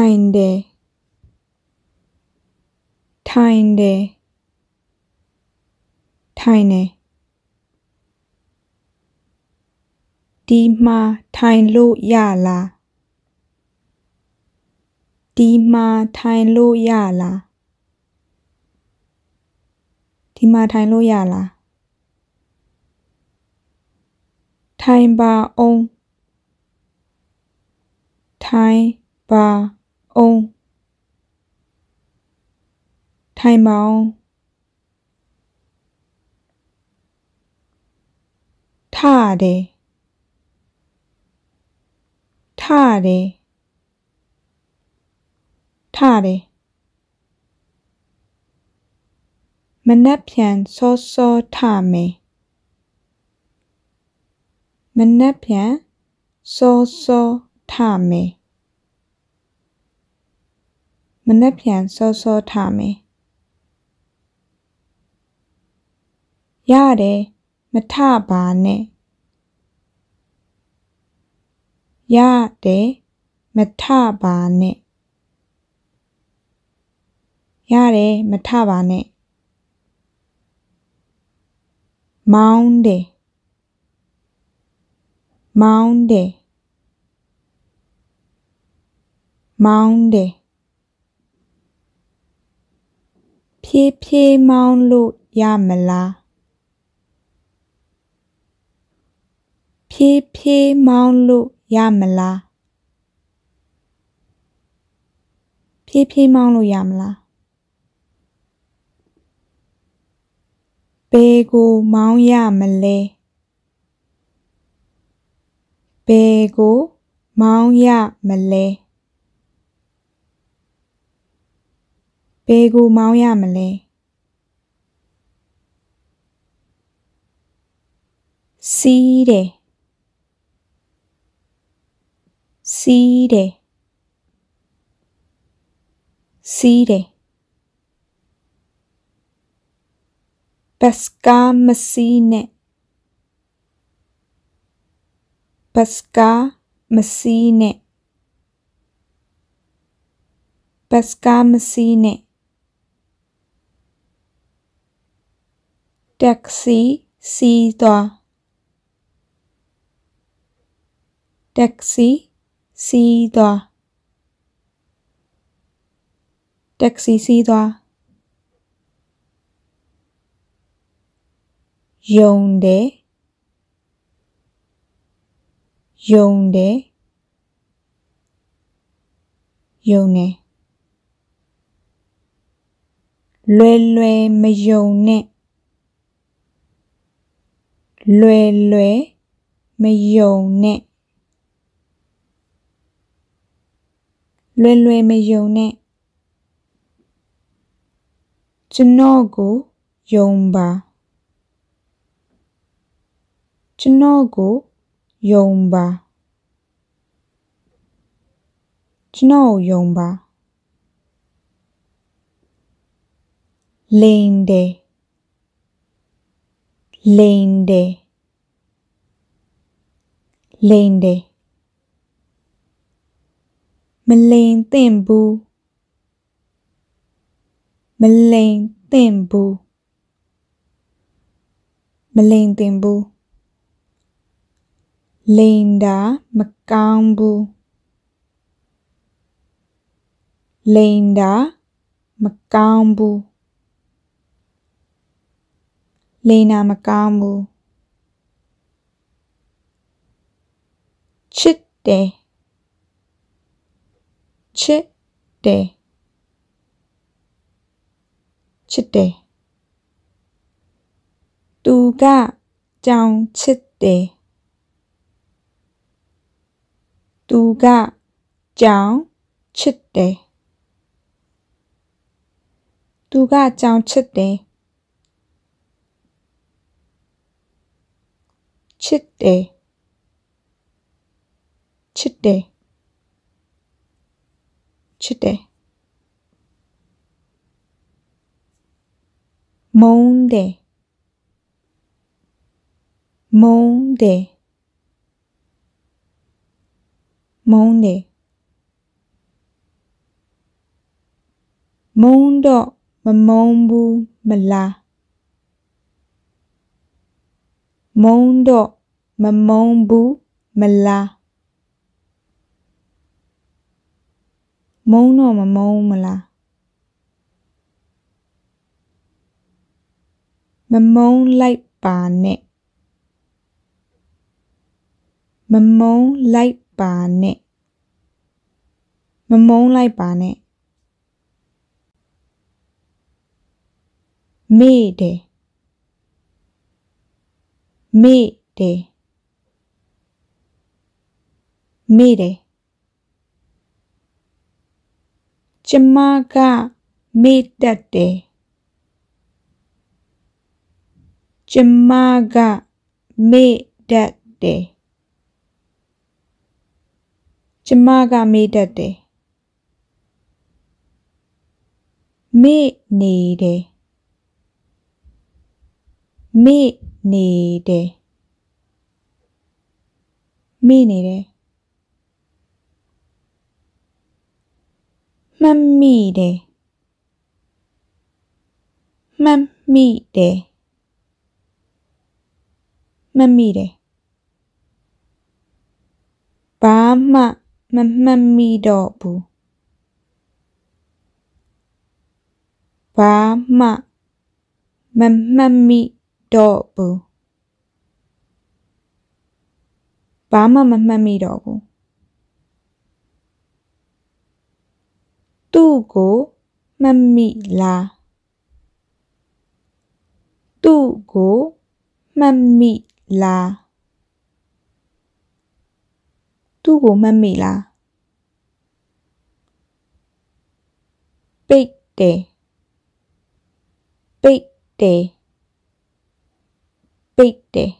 Teinde Teinde Teine Dima Tein Lu Yala Dima Tein Lu Yala Dima Tein Lu Yala Tein Ba Ong Tein Ba ô thay màu thả để thả để thả để mình nắp phiền so so thả mẹ mình nắp phiền so so thả mẹ မနှက်ဖြန်စောစောထမယ်ရတယ်မထပါနဲ့ရတယ်မထပါနဲ့ရတယ်မထပါနဲ့မောင်းတယ်မောင်းတယ်မောင်းတယ်ဖြည်းဖြည်းမောင်းလို့ရမလားဖြည်းဖြည်းမောင်းလို့ရမလားဖြည်းဖြည်းမောင်းလို့ရမလားဘေကိုမောင်းရမလဲဘေကိုမောင်းရမလဲဘယ်ကိုမောင်းရမလဲစီးတယ်စီးတယ်စီးတယ်ဘတ်စကာမစီးနဲ့ဘတ်စကာမစီးနဲ့ဘတ်စကာမစီးနဲ့ taxi si toa taxi si toa taxi si toa dùng để dùng để dùng nè lue lue mà dùng nè လွယ်လွယ်မယုံနဲ့လွယ်လွယ်မယုံနဲ့ကျွန်တော်ကိုယုံပါကျွန်တော်ကိုယုံပါကျွန်တော်ကိုယုံပါလိန်တယ် lên đề lên đề mình tembu, tìm tembu, mình lên tìm bù mình lên tìm bù lên đá mặc con လိန်နာမကောင်းဘူးချစ်တယ်ချစ်တယ်ချစ်တယ်သူကကြောင်ချစ်တယ်သူကကြောင်ချစ်တယ်သူကကြောင်ချစ်တယ် 칠대 칠대 칠대 모은데 모은데 모은데 모은다 뭐 모은부 말라 뭐မုံတော့မမုံဘူးမလားမုံတော့မမုံမလားမမုံလိုက်ပါနဲ့မမုံလိုက်ပါနဲ့မမုံလိုက်ပါနဲ့မေ့တယ် mire, mire. Chamaga midate. Chamaga midate. Chamaga midate. Midate. မေ့နေတယ်မေ့နေတယ်မှတ်မိတယ်မှတ်မိတယ်မှတ်မိတယ်ဘာမှမမှတ်မိတော့ဘူးဘာမှမမှတ်မိ doo bu bama mamma mi doo bu tu go mammi là tu go mammi là tu go mammi là big day big day ပိတ်တယ်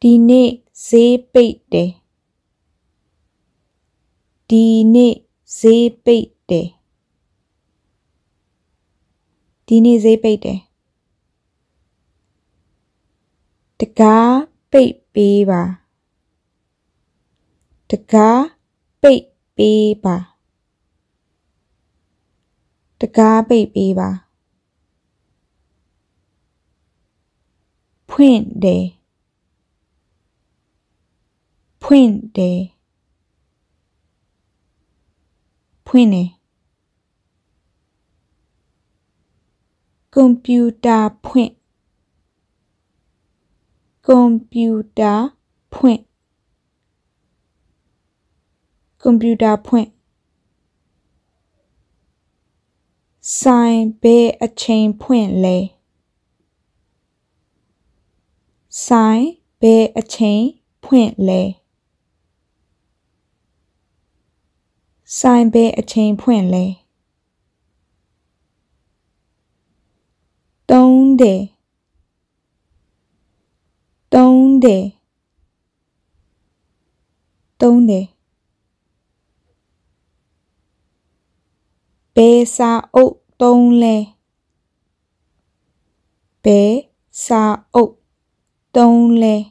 ဒီနေ့ဈေးပိတ်တယ်ဒီနေ့ဈေးပိတ်တယ်ဒီနေ့ဈေးပိတ်တယ်တကားပိတ်ပေးပါတကားပိတ်ပေးပါတကားပိတ်ပေးပါဖွင့်တယ်ဖွင့်တယ်ဖွင့်တယ်ကွန်ပျူတာဖွင့်ကွန်ပျူတာဖွင့်ကွန်ပျူတာဖွင့်ဆိုင်ဘယ်အချိန်ဖွင့်လဲဆိုင်ဘယ်အချိန်ဖွင့်လဲဆိုင်ဘယ်အချိန်ဖွင့်လဲသုံးတယ်သုံးတယ်သုံးတယ်ဘယ်စာအုပ်သုံးလဲဘယ်စာအုပ် tông lè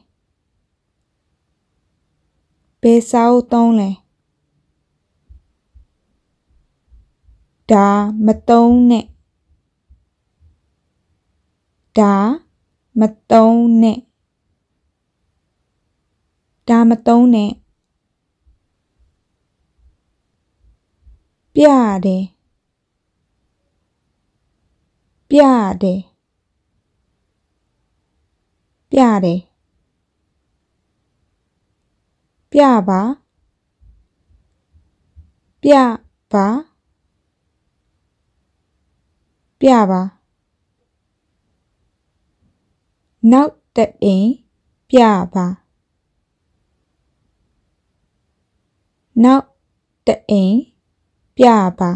bê sau tông lè đá mà tông nè đá mà tông nè đá mà tông nè bia đè bia đè ပြတယ်ပြပါပြပါပြပါနောက်တအိမ်ပြပါနောက်တအိမ်ပြပါ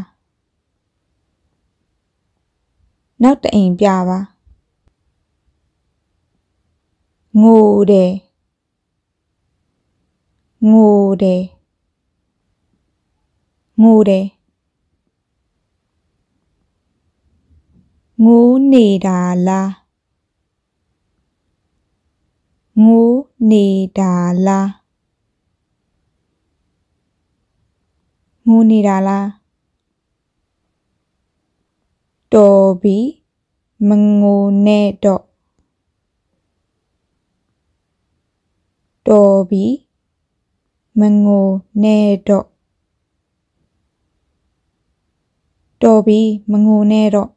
နောက်တအိမ်ပြပါ ngô đề ngô đề ngô đề ngô nì đà la ngô nì đà la ngô nì đà la đồ bí mừng ngô nè đọc တော်ပြီမငိုနဲ့တော့တော်ပြီမငိုနဲ့တော့